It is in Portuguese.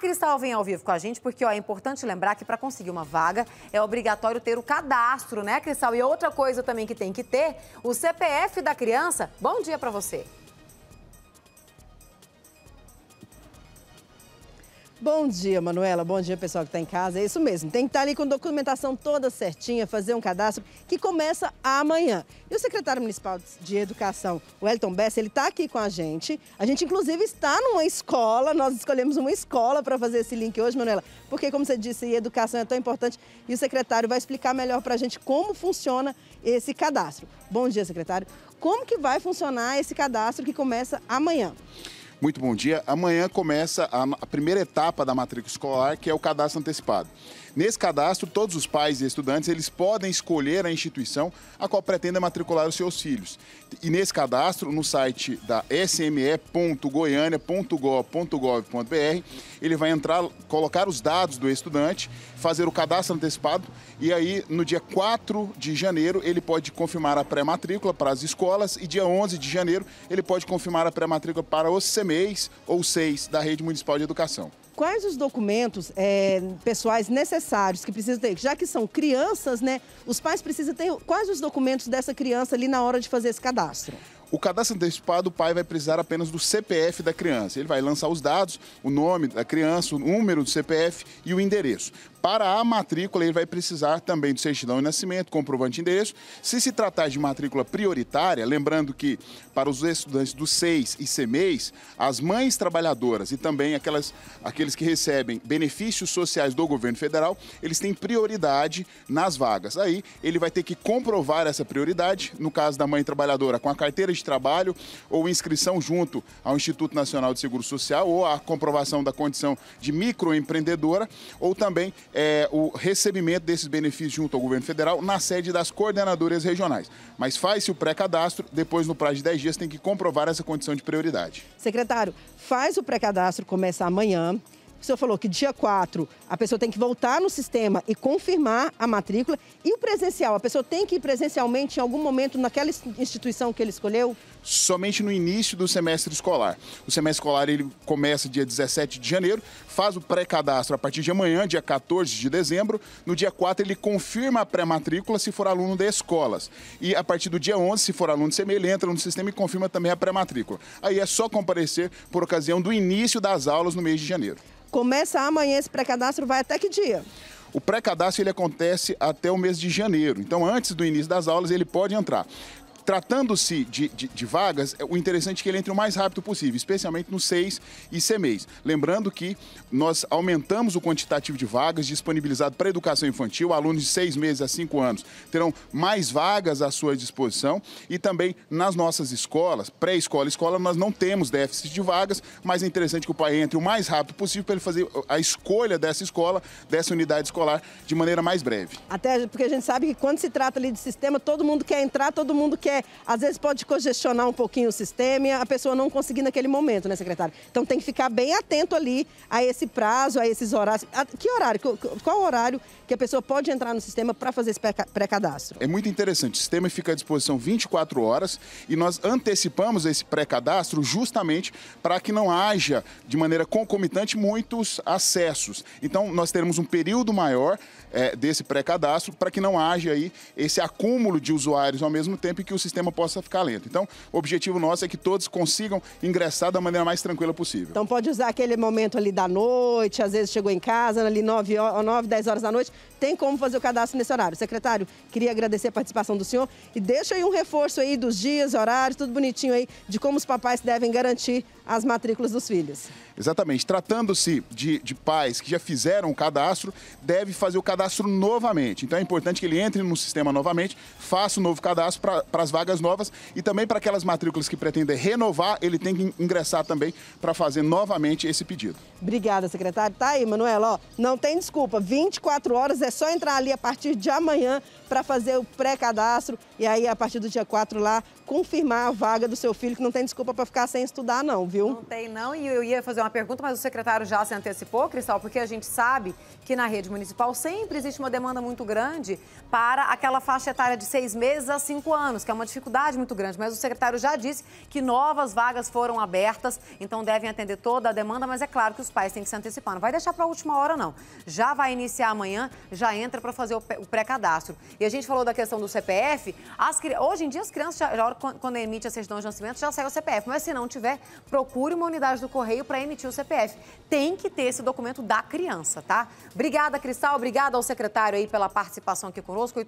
Cristal vem ao vivo com a gente, porque ó, é importante lembrar que para conseguir uma vaga é obrigatório ter o cadastro, né, Cristal? E outra coisa também que tem que ter, o CPF da criança. Bom dia para você. Bom dia, Manuela. Bom dia, pessoal que está em casa. É isso mesmo. Tem que estar tá ali com documentação toda certinha, fazer um cadastro que começa amanhã. E o secretário municipal de Educação, o Elton Bessa, ele está aqui com a gente. A gente, inclusive, está numa escola. Nós escolhemos uma escola para fazer esse link hoje, Manuela, porque, como você disse, educação é tão importante e o secretário vai explicar melhor para a gente como funciona esse cadastro. Bom dia, secretário. Como que vai funcionar esse cadastro que começa amanhã? Muito bom dia. Amanhã começa a, primeira etapa da matrícula escolar, que é o cadastro antecipado. Nesse cadastro, todos os pais e estudantes, eles podem escolher a instituição a qual pretendem matricular os seus filhos. E nesse cadastro, no site da sme.goiania.gov.br, ele vai entrar, colocar os dados do estudante, fazer o cadastro antecipado e aí no dia 4 de janeiro ele pode confirmar a pré-matrícula para as escolas e dia 11 de janeiro ele pode confirmar a pré-matrícula para os CMEs ou seis da Rede Municipal de Educação quais os documentos é, pessoais necessários que precisam ter? Já que são crianças, né? Os pais precisam ter quais os documentos dessa criança ali na hora de fazer esse cadastro? O cadastro antecipado, o pai vai precisar apenas do CPF da criança. Ele vai lançar os dados, o nome da criança, o número do CPF e o endereço. Para a matrícula, ele vai precisar também do certidão de nascimento, comprovante de endereço. Se se tratar de matrícula prioritária, lembrando que para os estudantes do SEIS e CEMEIS, as mães trabalhadoras e também aquelas, aqueles que recebem benefícios sociais do governo federal, eles têm prioridade nas vagas. Aí, ele vai ter que comprovar essa prioridade, no caso da mãe trabalhadora, com a carteira de de trabalho ou inscrição junto ao Instituto Nacional de Seguro Social ou a comprovação da condição de microempreendedora ou também é, o recebimento desses benefícios junto ao governo federal na sede das coordenadoras regionais. Mas faz-se o pré-cadastro, depois no prazo de 10 dias tem que comprovar essa condição de prioridade. Secretário, faz o pré-cadastro, começa amanhã. O senhor falou que dia 4 a pessoa tem que voltar no sistema e confirmar a matrícula. E o presencial? A pessoa tem que ir presencialmente em algum momento naquela instituição que ele escolheu? Somente no início do semestre escolar. O semestre escolar ele começa dia 17 de janeiro, faz o pré-cadastro a partir de amanhã, dia 14 de dezembro. No dia 4 ele confirma a pré-matrícula se for aluno de escolas. E a partir do dia 11, se for aluno de CME, ele entra no sistema e confirma também a pré-matrícula. Aí é só comparecer por ocasião do início das aulas no mês de janeiro. Começa amanhã esse pré-cadastro, vai até que dia? O pré-cadastro ele acontece até o mês de janeiro. Então, antes do início das aulas, ele pode entrar. Tratando-se de, de, de, vagas, é, o interessante é que ele entre o mais rápido possível, especialmente nos seis e CMEs. Lembrando que nós aumentamos o quantitativo de vagas disponibilizado para educação infantil. Alunos de seis meses a cinco anos terão mais vagas à sua disposição. E também nas nossas escolas, pré-escola e escola, nós não temos déficit de vagas, mas é interessante que o pai entre o mais rápido possível para ele fazer a escolha dessa escola, dessa unidade escolar, de maneira mais breve. Até porque a gente sabe que quando se trata ali de sistema, todo mundo quer entrar, todo mundo quer às vezes pode congestionar um pouquinho o sistema e a pessoa não conseguir naquele momento, né, secretário? Então tem que ficar bem atento ali a esse prazo, a esses horários. A que horário? Qual horário que a pessoa pode entrar no sistema para fazer esse pré-cadastro? É muito interessante. O sistema fica à disposição 24 horas e nós antecipamos esse pré-cadastro justamente para que não haja, de maneira concomitante, muitos acessos. Então, nós teremos um período maior é, desse pré-cadastro para que não haja aí esse acúmulo de usuários ao mesmo tempo que o sistema possa ficar lento. Então, o objetivo nosso é que todos consigam ingressar da maneira mais tranquila possível. Então, pode usar aquele momento ali da noite, às vezes chegou em casa, ali 9, 9 10 horas da noite, tem como fazer o cadastro nesse horário. Secretário, queria agradecer a participação do senhor e deixa aí um reforço aí dos dias, horários, tudo bonitinho aí, de como os papais devem garantir as matrículas dos filhos. Exatamente. Tratando-se de, de pais que já fizeram o cadastro, deve fazer o cadastro novamente. Então é importante que ele entre no sistema novamente, faça o um novo cadastro para as vagas novas e também para aquelas matrículas que pretendem renovar, ele tem que ingressar também para fazer novamente esse pedido. Obrigada, secretário. Tá aí, Manuela, ó, não tem desculpa, 24 horas é só entrar ali a partir de amanhã para fazer o pré-cadastro e aí a partir do dia 4 lá confirmar a vaga do seu filho, que não tem desculpa para ficar sem estudar, não, viu? Não tem, não. E eu ia fazer uma pergunta, mas o secretário já se antecipou, Cristal, porque a gente sabe que na rede municipal sempre existe uma demanda muito grande para aquela faixa etária de seis meses a cinco anos, que é uma dificuldade muito grande. Mas o secretário já disse que novas vagas foram abertas, então devem atender toda a demanda, mas é claro que os pais têm que se antecipar. Não vai deixar para a última hora, não. Já vai iniciar amanhã, já entra para fazer o pré-cadastro. E a gente falou da questão do CPF. As, hoje em dia as crianças já, quando emite a certidão de nascimento, já sai o CPF. Mas se não tiver, procure uma unidade do correio para emitir o CPF. Tem que ter esse documento da criança, tá? Obrigada, Cristal. Obrigada ao secretário aí pela participação aqui conosco.